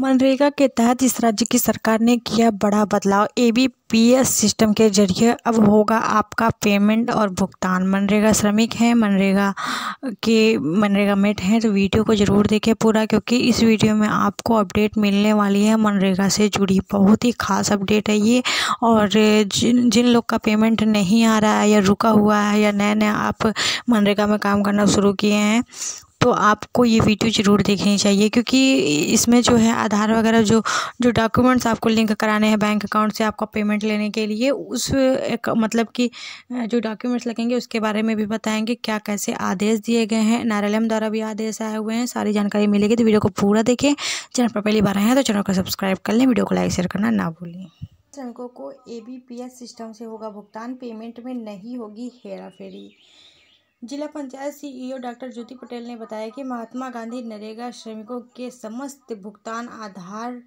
मनरेगा के तहत इस राज्य की सरकार ने किया बड़ा बदलाव A B P S system के जरिए अब होगा आपका पेमेंट और भुगतान मनरेगा श्रमिक हैं मनरेगा के मनरेगा मेट हैं तो वीडियो को ज़रूर देखें पूरा क्योंकि इस वीडियो में आपको अपडेट मिलने वाली है मनरेगा से जुड़ी बहुत ही खास अपडेट है ये और जिन जिन लोग का पेमेंट नहीं आ रहा है या रुका हुआ है या नए नए आप मनरेगा में काम करना शुरू किए हैं तो आपको ये वीडियो ज़रूर देखनी चाहिए क्योंकि इसमें जो है आधार वगैरह जो जो डॉक्यूमेंट्स आपको लिंक कराने हैं बैंक अकाउंट से आपका पेमेंट लेने के लिए उस एक, मतलब कि जो डॉक्यूमेंट्स लगेंगे उसके बारे में भी बताएंगे क्या कैसे आदेश दिए गए हैं एन द्वारा भी आदेश आए हुए हैं सारी जानकारी मिलेगी तो वीडियो को पूरा देखें चैनल पर पहली बार आए हैं तो चैनल को सब्सक्राइब कर लें वीडियो को लाइक शेयर करना ना भूलें श्रमिकों को ए सिस्टम से होगा भुगतान पेमेंट में नहीं होगी फेरी जिला पंचायत सीईओ डॉक्टर ज्योति पटेल ने बताया कि महात्मा गांधी नरेगा श्रमिकों के समस्त भुगतान आधार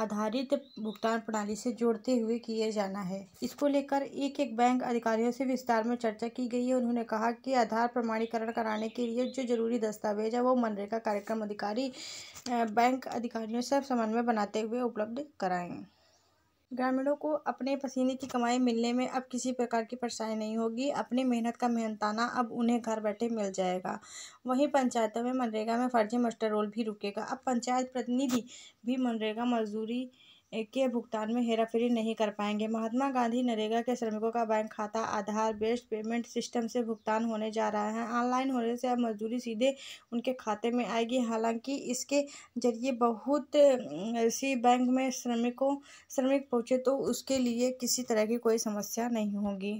आधारित भुगतान प्रणाली से जोड़ते हुए किए जाना है इसको लेकर एक एक बैंक अधिकारियों से विस्तार में चर्चा की गई है उन्होंने कहा कि आधार प्रमाणीकरण कराने के लिए जो जरूरी दस्तावेज है वो मनरेगा कार्यक्रम अधिकारी बैंक अधिकारियों से समन्वय बनाते हुए उपलब्ध कराएँ ग्रामीणों को अपने पसीने की कमाई मिलने में अब किसी प्रकार की परेशानी नहीं होगी अपनी मेहनत का मेहनताना अब उन्हें घर बैठे मिल जाएगा वहीं पंचायतों में मनरेगा में फर्जी मस्टर रोल भी रुकेगा अब पंचायत प्रतिनिधि भी मनरेगा मजदूरी के भुगतान में हेराफेरी नहीं कर पाएंगे महात्मा गांधी नरेगा के श्रमिकों का बैंक खाता आधार बेस्ड पेमेंट सिस्टम से भुगतान होने जा रहा है ऑनलाइन होने से अब मजदूरी सीधे उनके खाते में आएगी हालांकि इसके जरिए बहुत सी बैंक में श्रमिकों श्रमिक पहुँचे तो उसके लिए किसी तरह की कोई समस्या नहीं होगी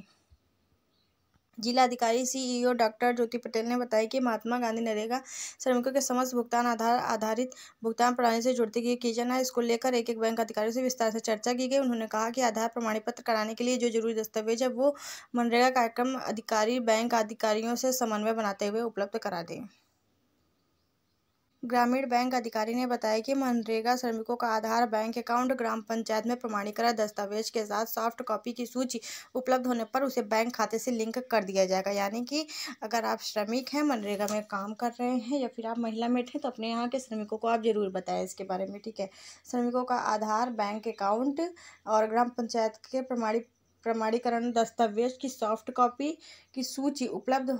जिलाधिकारी CEO e doctor Jyoti Patel ने बताया कि महात्मा गांधी नरेगा श्रमिकों के समस्त भुगतान आधार आधारित भुगतान प्रणाली से जुड़ती गई की जाना इसको लेकर एक एक बैंक अधिकारियों से विस्तार से चर्चा की गई उन्होंने कहा कि आधार प्रमाण पत्र कराने के लिए जो जरूरी दस्तावेज है वो मनरेगा कार्यक्रम अधिकारी बैंक अधिकारियों से समन्वय बनाते हुए उपलब्ध करा दें ग्रामीण बैंक अधिकारी ने बताया कि मनरेगा श्रमिकों का आधार बैंक अकाउंट ग्राम पंचायत में प्रमाणीकरण दस्तावेज के साथ सॉफ्ट कॉपी की सूची उपलब्ध होने पर उसे बैंक खाते से लिंक कर दिया जाएगा यानी कि अगर आप श्रमिक हैं मनरेगा में काम कर रहे हैं या फिर आप महिला मेट हैं तो अपने यहाँ के श्रमिकों को आप ज़रूर बताएं इसके बारे में ठीक है श्रमिकों का आधार बैंक अकाउंट और ग्राम पंचायत के प्रमाणित प्रमाणीकरण दस्तावेज की सॉफ्ट कॉपी की सूची उपलब्ध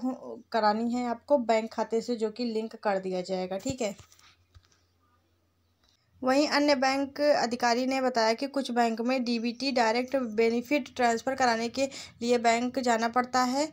करानी है आपको बैंक खाते से जो कि लिंक कर दिया जाएगा ठीक है वहीं अन्य बैंक अधिकारी ने बताया कि कुछ बैंक में डीबीटी डायरेक्ट बेनिफिट ट्रांसफ़र कराने के लिए बैंक जाना पड़ता है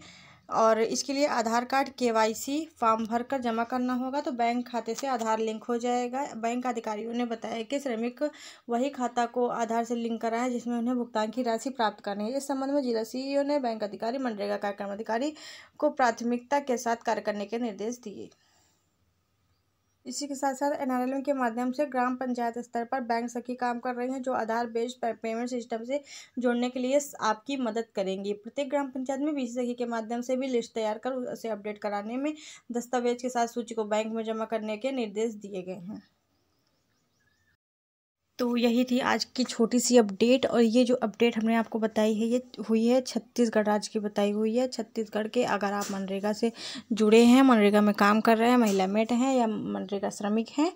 और इसके लिए आधार कार्ड केवाईसी फॉर्म भरकर जमा करना होगा तो बैंक खाते से आधार लिंक हो जाएगा बैंक अधिकारियों ने बताया कि श्रमिक वही खाता को आधार से लिंक करा है जिसमें उन्हें भुगतान की राशि प्राप्त करनी है इस संबंध में जिला सीईओ ने बैंक अधिकारी मनरेगा कार्यक्रम अधिकारी को प्राथमिकता के साथ कार्य करने के निर्देश दिए इसी के साथ साथ एनआरएलएम के माध्यम से ग्राम पंचायत स्तर पर बैंक सखी काम कर रही हैं जो आधार बेस्ड पेमेंट सिस्टम से जोड़ने के लिए आपकी मदद करेंगी प्रत्येक ग्राम पंचायत में बीसी सखी के माध्यम से भी लिस्ट तैयार कर उसे अपडेट कराने में दस्तावेज के साथ सूची को बैंक में जमा करने के निर्देश दिए गए हैं तो यही थी आज की छोटी सी अपडेट और ये जो अपडेट हमने आपको बताई है ये हुई है छत्तीसगढ़ राज्य की बताई हुई है छत्तीसगढ़ के अगर आप मनरेगा से जुड़े हैं मनरेगा में काम कर रहे हैं महिला मेट हैं या मनरेगा श्रमिक हैं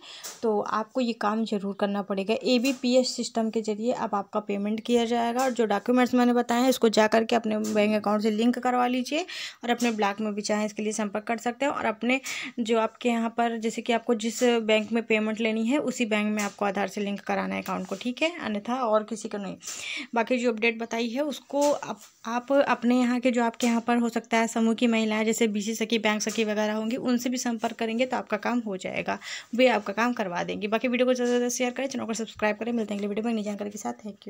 तो आपको ये काम ज़रूर करना पड़ेगा A B P S system के जरिए अब आपका पेमेंट किया जाएगा और जो डॉक्यूमेंट्स मैंने बताए हैं इसको जा करके अपने बैंक अकाउंट से लिंक करवा लीजिए और अपने ब्लॉक में भी चाहें इसके लिए संपर्क कर सकते हैं और अपने जो आपके यहाँ पर जैसे कि आपको जिस बैंक में पेमेंट लेनी है उसी बैंक में आपको आधार से लिंक कराना है अपना अकाउंट को ठीक है अन्यथा और किसी को नहीं बाकी जो अपडेट बताई है उसको आप, आप अपने यहाँ के जो आपके यहाँ पर हो सकता है समूह की महिलाएं जैसे सी सखी बैंक सखी वगैरह होंगी उनसे भी संपर्क करेंगे तो आपका काम हो जाएगा वे आपका काम करवा देंगे बाकी वीडियो को ज़्यादा से ज़्यादा शेयर करें चैनल को सब्सक्राइब करें मिलते हैं अगले वीडियो में नहीं जानकारी के साथ थैंक यू